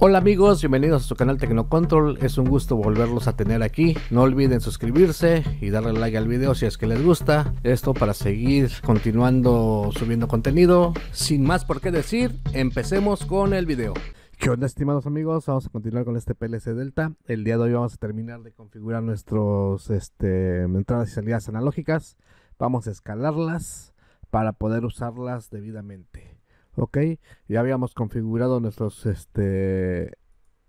Hola amigos, bienvenidos a su canal Tecnocontrol, es un gusto volverlos a tener aquí, no olviden suscribirse y darle like al video si es que les gusta, esto para seguir continuando subiendo contenido, sin más por qué decir, empecemos con el video. ¿Qué onda estimados amigos? Vamos a continuar con este PLC Delta. El día de hoy vamos a terminar de configurar nuestros este, entradas y salidas analógicas. Vamos a escalarlas para poder usarlas debidamente. Ok, ya habíamos configurado nuestras este,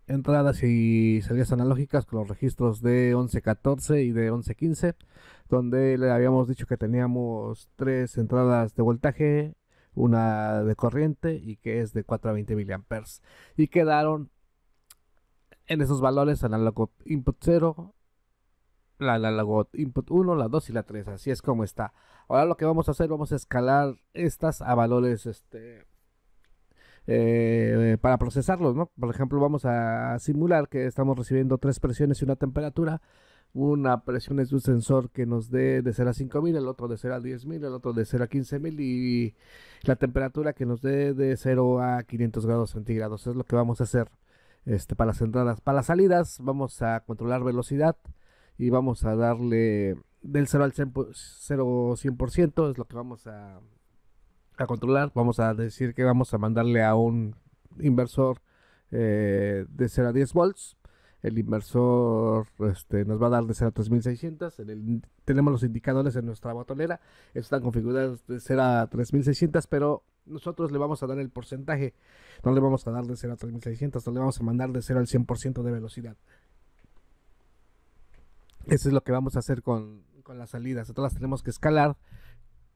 entradas y salidas analógicas con los registros de 11.14 y de 11.15, donde le habíamos dicho que teníamos tres entradas de voltaje, una de corriente y que es de 4 a 20 mA. Y quedaron en esos valores análogo input 0, la análogo input 1, la 2 y la 3. Así es como está. Ahora lo que vamos a hacer, vamos a escalar estas a valores este, eh, para procesarlos, ¿no? Por ejemplo, vamos a simular que estamos recibiendo tres presiones y una temperatura. Una presión es un sensor que nos dé de 0 a 5000, el otro de 0 a 10000, el otro de 0 a 15000 y la temperatura que nos dé de 0 a 500 grados centígrados. Es lo que vamos a hacer este, para las entradas. Para las salidas vamos a controlar velocidad y vamos a darle del 0 al 0, 100% es lo que vamos a a controlar. Vamos a decir que vamos a mandarle a un inversor eh, de 0 a 10 volts. El inversor este, nos va a dar de 0 a 3600. tenemos los indicadores en nuestra botonera. Están configurados de 0 a 3600, pero nosotros le vamos a dar el porcentaje. No le vamos a dar de 0 a 3600, no le vamos a mandar de 0 al 100% de velocidad. Eso es lo que vamos a hacer con, con las salidas. Entonces las tenemos que escalar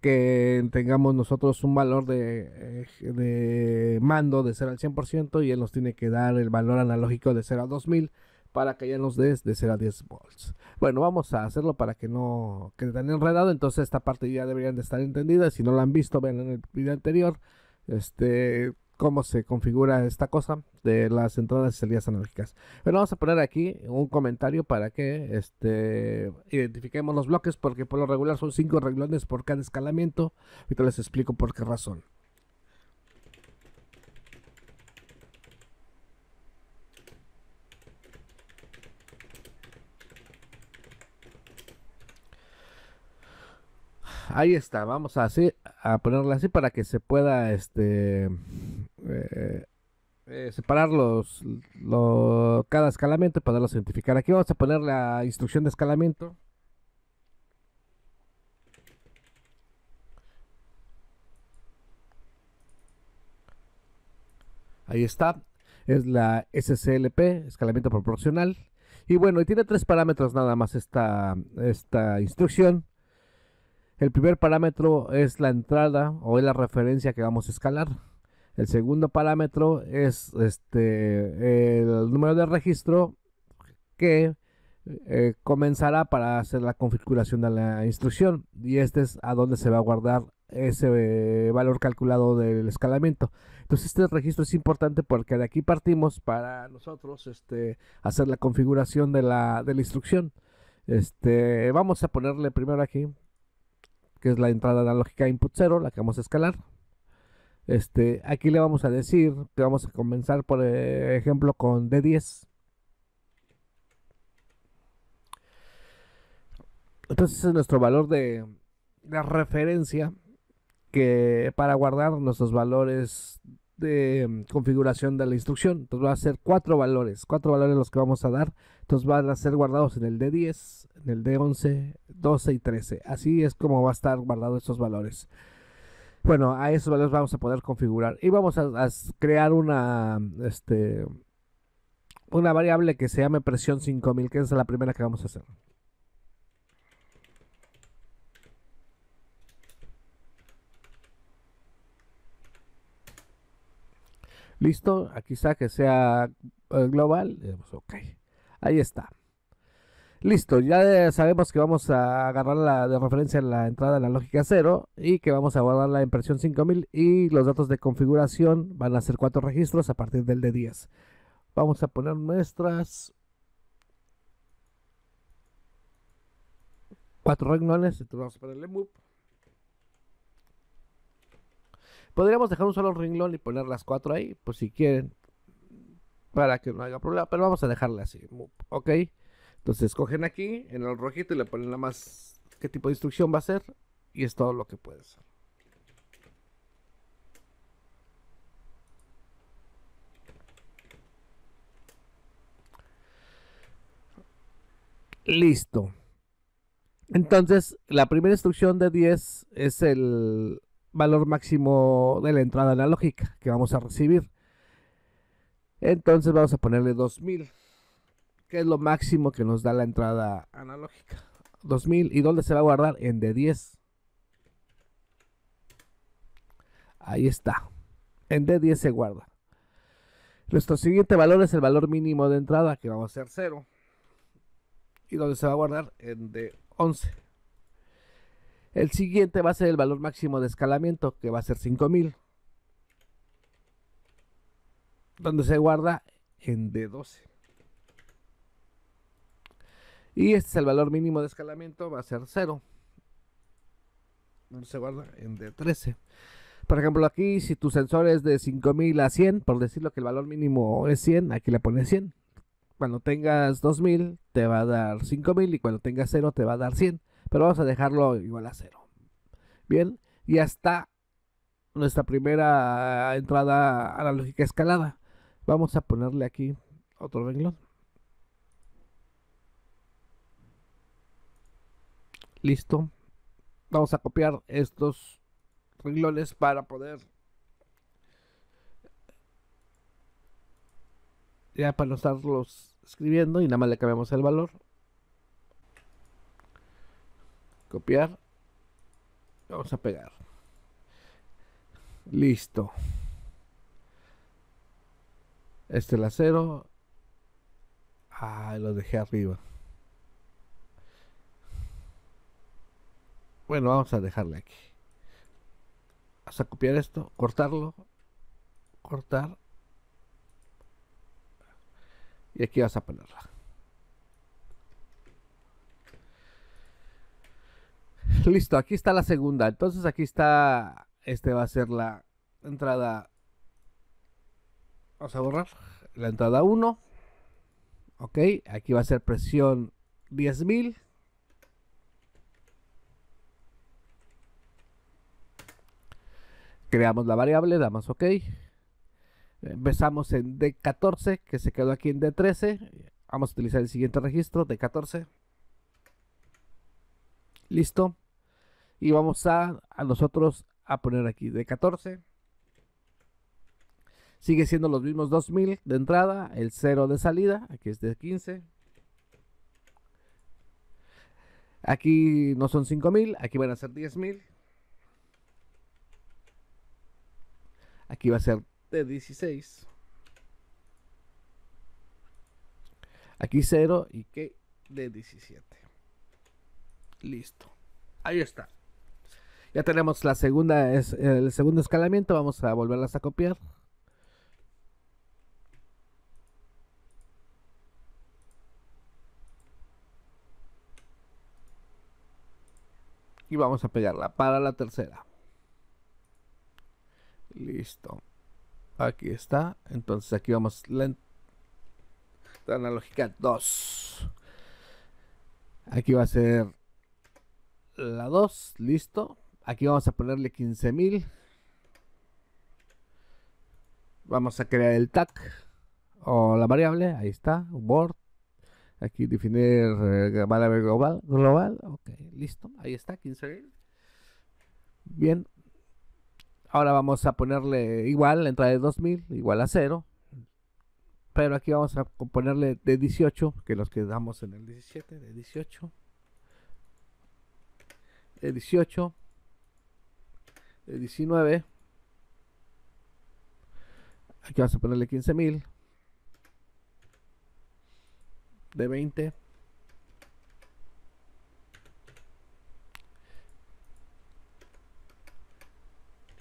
que tengamos nosotros un valor de, eh, mando de 0 al 100% y él nos tiene que dar el valor analógico de 0 a 2000 para que ya nos des de 0 a 10 volts. Bueno, vamos a hacerlo para que no quede tan enredado, entonces esta parte ya deberían de estar entendidas. si no la han visto, vean en el video anterior. Este, cómo se configura esta cosa de las entradas y salidas analógicas. Pero vamos a poner aquí un comentario para que este, identifiquemos los bloques, porque por lo regular son cinco reglones por cada escalamiento. Ahorita les explico por qué razón. Ahí está, vamos a, así, a ponerla así para que se pueda este eh, eh, separarlos separar cada escalamiento y poderlos identificar. Aquí vamos a poner la instrucción de escalamiento. Ahí está. Es la SCLP, escalamiento proporcional. Y bueno, tiene tres parámetros nada más esta, esta instrucción. El primer parámetro es la entrada o es la referencia que vamos a escalar. El segundo parámetro es este, el número de registro que eh, comenzará para hacer la configuración de la instrucción y este es a donde se va a guardar ese eh, valor calculado del escalamiento. Entonces este registro es importante porque de aquí partimos para nosotros este, hacer la configuración de la, instrucción. Este, vamos a ponerle primero aquí, que es la entrada analógica input 0, la que vamos a escalar. Este, aquí le vamos a decir que vamos a comenzar, por eh, ejemplo, con D10. Entonces ese es nuestro valor de, de referencia que para guardar nuestros valores de mm, configuración de la instrucción. Entonces va a ser cuatro valores, cuatro valores los que vamos a dar. Entonces van a ser guardados en el D10, en el D11, 12 y 13. Así es como va a estar guardado estos valores. Bueno, a esos valores vamos a poder configurar y vamos a, crear una, este, una variable que se llame presión 5000, que es la primera que vamos a hacer. Listo, aquí está que sea eh, global. Ok, ahí está. Listo, ya eh, sabemos que vamos a agarrar la de referencia en la entrada en la lógica 0 y que vamos a guardar la impresión 5000 y los datos de configuración van a ser cuatro registros a partir del de 10. Vamos a poner nuestras cuatro renglones, entonces vamos a ponerle move. Podríamos dejar un solo renglón y poner las cuatro ahí, pues si quieren, para que no haya problema, pero vamos a dejarle así, MUP, ok. Entonces escogen aquí, en el rojito, y le ponen la más qué tipo de instrucción va a ser, y es todo lo que puede ser. Listo. Entonces, la primera instrucción de 10 es el valor máximo de la entrada analógica que vamos a recibir. Entonces vamos a ponerle 2000 que es lo máximo que nos da la entrada analógica. 2000. ¿Y dónde se va a guardar? En D10. Ahí está. En D10 se guarda. Nuestro siguiente valor es el valor mínimo de entrada, que vamos a ser 0. Y donde se va a guardar en D11. El siguiente va a ser el valor máximo de escalamiento, que va a ser 5000. Donde se guarda en D12. Y este es el valor mínimo de escalamiento, va a ser 0. Se guarda en D13. Por ejemplo, aquí si tu sensor es de 5000 a 100, por decirlo que el valor mínimo es 100, aquí le pones 100. Cuando tengas 2000 te va a dar 5000 y cuando tengas 0 te va a dar 100. Pero vamos a dejarlo igual a 0. Bien, y está nuestra primera entrada analógica escalada. Vamos a ponerle aquí otro renglón. Listo. Vamos a copiar estos renglones para poder... Ya para no estarlos escribiendo y nada más le cambiamos el valor. Copiar. Vamos a pegar. Listo. Este es el acero. Ah, lo dejé arriba. Bueno, vamos a dejarle aquí. Vamos a copiar esto, cortarlo, cortar. Y aquí vas a ponerla. Listo, aquí está la segunda. Entonces aquí está, este va a ser la entrada. Vamos a borrar la entrada 1. Ok, aquí va a ser presión 10.000. creamos la variable, damos OK. Empezamos en D14, que se quedó aquí en D13. Vamos a utilizar el siguiente registro, D14. Listo. Y vamos a, nosotros a poner aquí D14. Sigue siendo los mismos 2000 de entrada, el 0 de salida, aquí es D15. Aquí no son 5000, aquí van a ser 10000. Aquí va a ser de 16. Aquí 0 y que de 17. Listo. Ahí está. Ya tenemos la segunda, es, el segundo escalamiento. Vamos a volverlas a copiar. Y vamos a pegarla para la tercera. Listo. Aquí está. Entonces aquí vamos. La analógica 2. Aquí va a ser la 2. Listo. Aquí vamos a ponerle 15.000. Vamos a crear el tag o la variable. Ahí está. Word. Aquí definir eh, variable global. Global. Ok. Listo. Ahí está. 15.000. Bien. Ahora vamos a ponerle igual, la entrada de 2000, igual a 0. Pero aquí vamos a ponerle de 18, que los quedamos en el 17, de 18. De 18. De 19. Aquí vamos a ponerle 15000. De 20.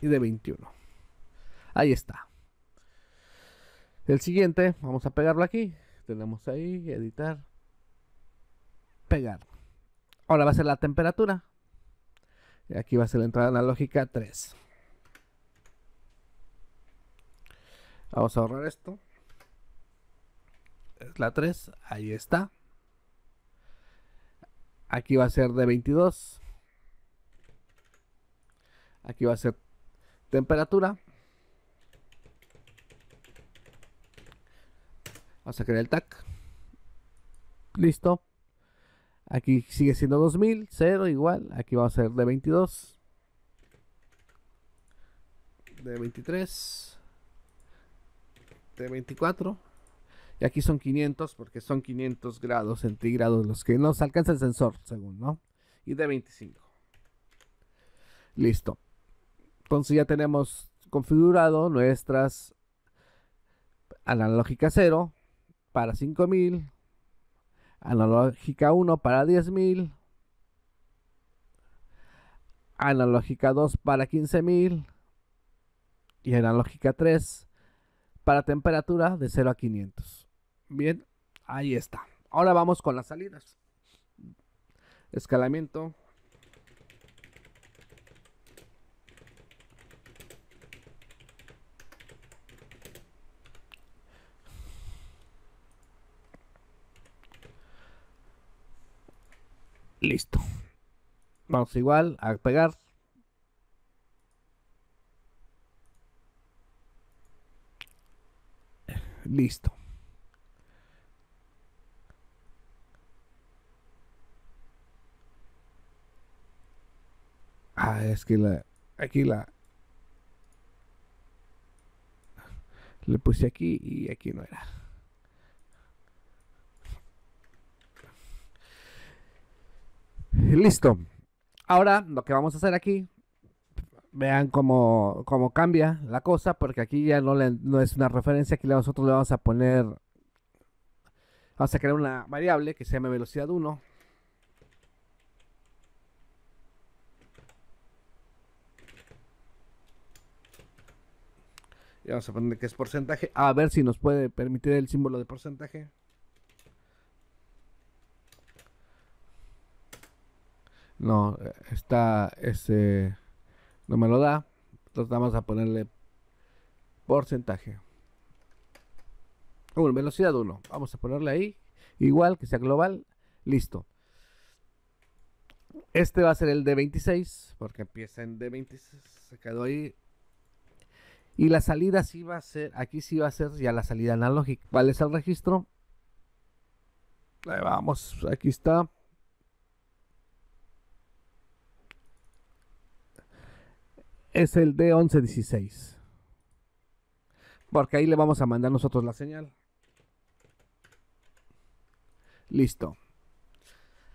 y de 21. Ahí está. El siguiente, vamos a pegarlo aquí. Tenemos ahí, editar, pegar. Ahora va a ser la temperatura. Y aquí va a ser la entrada analógica 3. Vamos a ahorrar esto. Es la 3, ahí está. Aquí va a ser de 22. Aquí va a ser Temperatura. Vamos a crear el TAC. Listo. Aquí sigue siendo 2000, 0 igual. Aquí vamos a hacer de 22. De 23. De 24. Y aquí son 500 porque son 500 grados centígrados los que nos alcanza el sensor, según, ¿no? Y de 25. Listo. Entonces ya tenemos configurado nuestras analógica 0 para 5000, analógica 1 para 10000, analógica 2 para 15000 y analógica 3 para temperatura de 0 a 500. Bien, ahí está. Ahora vamos con las salidas. Escalamiento Listo. Vamos igual a pegar. Listo. Ah, es que la... Aquí la... Le puse aquí y aquí no era. Listo. Ahora lo que vamos a hacer aquí, vean cómo, cambia la cosa, porque aquí ya no, no es una referencia, aquí nosotros le vamos a poner, vamos a crear una variable que se llame velocidad 1. Y vamos a poner que es porcentaje, a ver si nos puede permitir el símbolo de porcentaje. no, está ese, no me lo da. Entonces vamos a ponerle porcentaje. Un velocidad 1. Vamos a ponerle ahí. Igual que sea global. Listo. Este va a ser el de 26. Porque empieza en D26. Se quedó ahí. Y la salida sí va a ser. Aquí sí va a ser ya la salida analógica. ¿Cuál es el registro? vamos. Aquí está. es el D1116. Porque ahí le vamos a mandar nosotros la señal. Listo.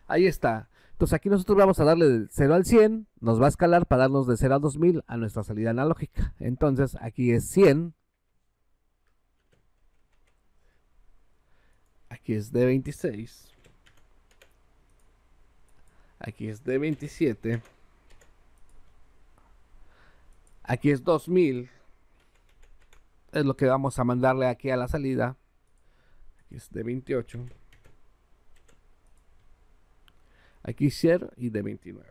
Ahí está. Entonces aquí nosotros vamos a darle del 0 al 100. Nos va a escalar para darnos de 0 a 2000 a nuestra salida analógica. Entonces aquí es 100. Aquí es D26. Aquí es D27. Aquí es 2000. Es lo que vamos a mandarle aquí a la salida. Aquí es de 28. Aquí 0 y de 29.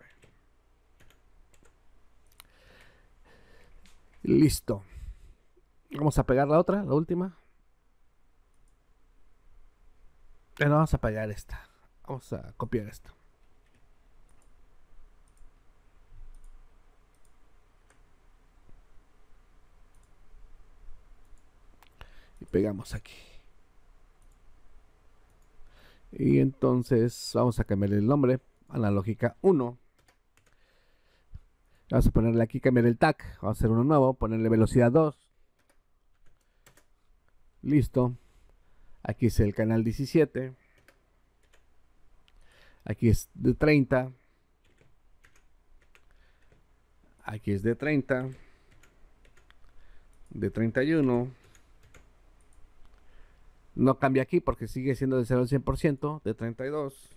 Listo. Vamos a pegar la otra, la última. Eh, no, vamos a pegar esta. Vamos a copiar esto. y pegamos aquí y entonces vamos a cambiarle el nombre a la lógica 1 vamos a ponerle aquí cambiar el tag vamos a hacer uno nuevo ponerle velocidad 2 listo aquí es el canal 17 aquí es de 30 aquí es de 30 de 31 no cambia aquí porque sigue siendo de 0 al 100%, de 32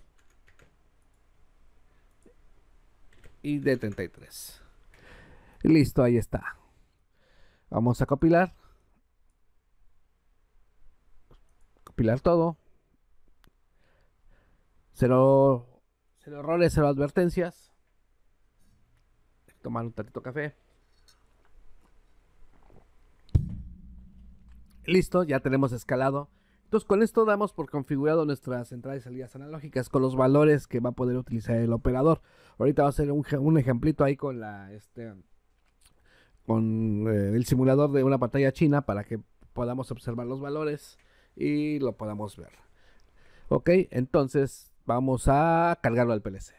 y de 33. Listo, ahí está. Vamos a copilar. Copilar todo. Cero, cero errores, cero advertencias. Tomar un tantito café. Listo, ya tenemos escalado entonces, con esto damos por configurado nuestras entradas y salidas analógicas con los valores que va a poder utilizar el operador. Ahorita va a ser un, ejemplito ahí con la este, con eh, el simulador de una pantalla china para que podamos observar los valores y lo podamos ver. Ok, entonces vamos a cargarlo al PLC.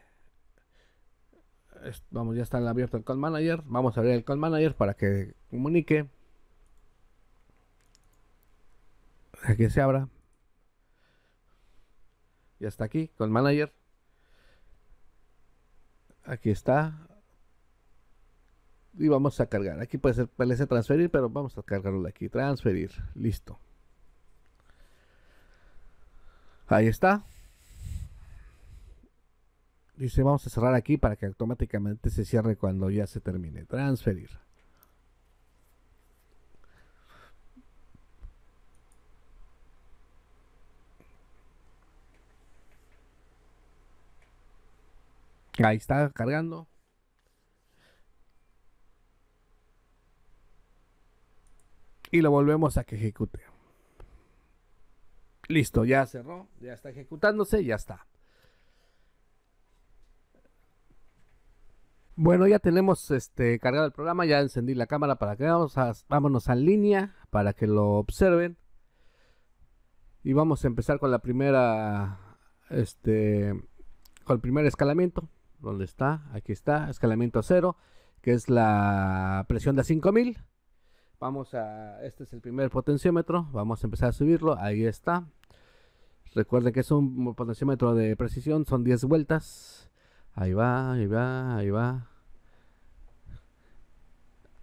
Vamos, ya está abierto el Call Manager. Vamos a abrir el Call Manager para que comunique. aquí que se abra. Y hasta aquí, con manager. Aquí está. Y vamos a cargar. Aquí puede ser, parece transferir, pero vamos a cargarlo de aquí. Transferir. Listo. Ahí está. Dice, vamos a cerrar aquí para que automáticamente se cierre cuando ya se termine. Transferir. Ahí está cargando. Y lo volvemos a que ejecute. Listo, ya cerró, ya está ejecutándose, ya está. Bueno, ya tenemos este cargado el programa, ya encendí la cámara para que vamos a, vámonos en línea para que lo observen. Y vamos a empezar con la primera este con el primer escalamiento. ¿Dónde está? Aquí está, escalamiento a cero, que es la presión de 5000. Vamos a, este es el primer potenciómetro, vamos a empezar a subirlo, ahí está. Recuerden que es un potenciómetro de precisión, son 10 vueltas. Ahí va, ahí va, ahí va.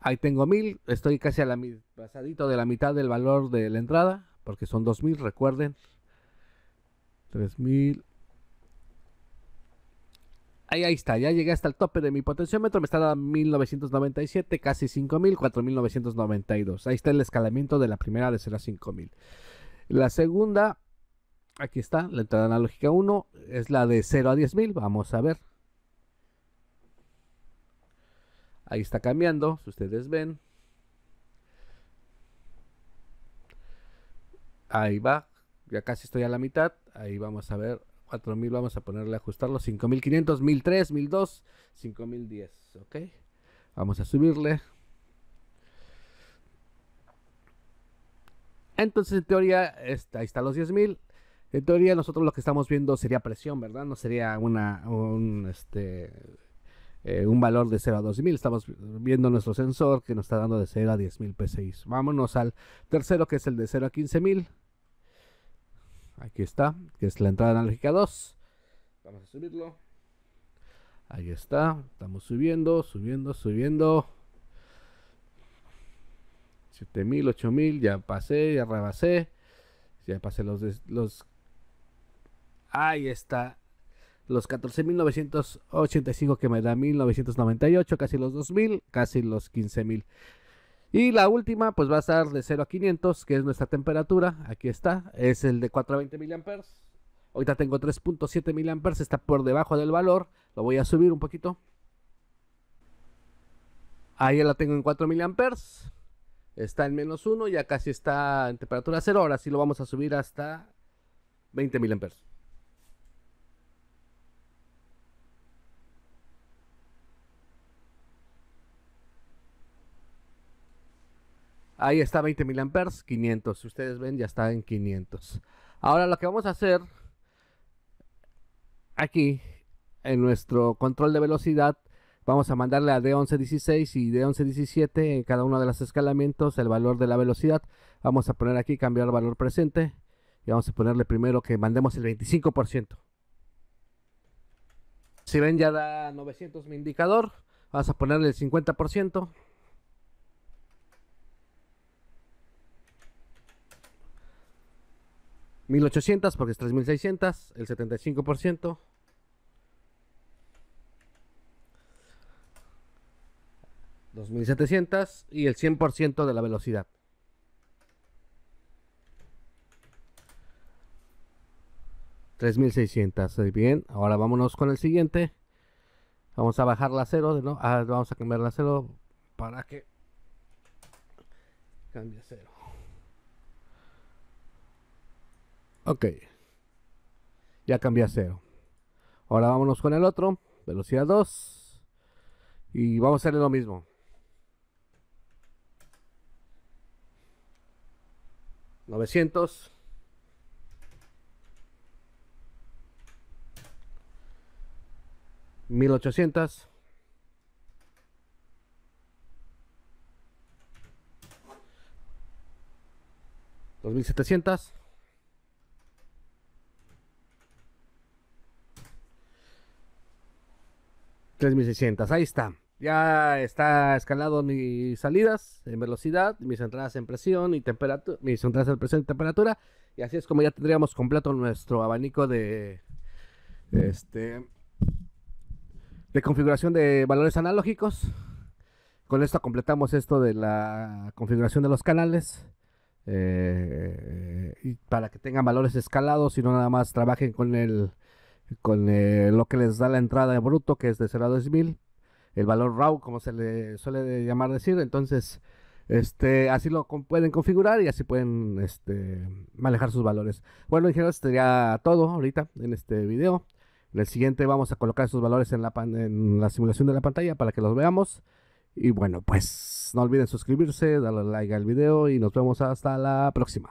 Ahí tengo 1000, estoy casi a la pasadito de la mitad del valor de la entrada, porque son 2000, recuerden. 3000, Ahí, está, ya llegué hasta el tope de mi potenciómetro, me está dando 1997, casi 5000, 4992. Ahí está el escalamiento de la primera de 0 a 5000. La segunda, aquí está, la entrada analógica 1, es la de 0 a 10000, vamos a ver. Ahí está cambiando, si ustedes ven. Ahí va, ya casi estoy a la mitad, ahí vamos a ver 4000 vamos a ponerle a ajustarlo. 5500, 1003, 1002, 5010. Ok. Vamos a subirle. Entonces, en teoría, está, ahí están los 10.000. En teoría, nosotros lo que estamos viendo sería presión, ¿verdad? No sería una, un, este, eh, un valor de 0 a 2,000. Estamos viendo nuestro sensor que nos está dando de 0 a 10.000 PSI. Vámonos al tercero, que es el de 0 a 15.000. Aquí está, que es la entrada analógica 2. Vamos a subirlo. Ahí está, estamos subiendo, subiendo, subiendo. 7000, 8000, ya pasé, ya rebasé. Ya pasé los. los ahí está. Los 14985 que me da 1998, casi los 2000, casi los 15000. Y la última, pues va a estar de 0 a 500, que es nuestra temperatura. Aquí está, es el de 4 a 20 mA. Ahorita tengo 3.7 miliamperes, está por debajo del valor. Lo voy a subir un poquito. Ahí ya la tengo en 4 mA. Está en menos 1, ya casi está en temperatura 0. Ahora sí lo vamos a subir hasta 20 miliamperes. Ahí está 20.000 amperes, 500. ustedes ven, ya está en 500. Ahora lo que vamos a hacer aquí en nuestro control de velocidad, vamos a mandarle a D1116 y D1117 en cada uno de los escalamientos el valor de la velocidad. Vamos a poner aquí cambiar valor presente y vamos a ponerle primero que mandemos el 25%. Si ven ya da 900 mi indicador, Vamos a ponerle el 50%. 1800 porque es 3600, el 75%. ¿2.700? y el 100% de la velocidad. ¿3.600? Bien, ahora vámonos con el siguiente. Vamos a bajar la cero, ¿no? Ah, vamos a cambiar la cero para que cambie a cero. Ok. Ya cambié a 0. Ahora vámonos con el otro. Velocidad 2. Y vamos a hacerle lo mismo. 900 1800 2700 3600, ahí está. Ya está escalado mis salidas en velocidad, mis entradas en presión y temperatura, mis entradas en presión y temperatura. Y así es como ya tendríamos completo nuestro abanico de este de configuración de valores analógicos. Con esto completamos esto de la configuración de los canales. Eh, y para que tengan valores escalados y no nada más trabajen con el con eh, lo que les da la entrada de bruto, que es de 0 a 2000, el valor RAW, como se le suele llamar decir. Entonces, este, así lo pueden configurar y así pueden este, manejar sus valores. Bueno, en general, sería todo ahorita en este video. En el siguiente vamos a colocar esos valores en la, en la simulación de la pantalla para que los veamos. Y bueno, pues no olviden suscribirse, darle like al video y nos vemos hasta la próxima.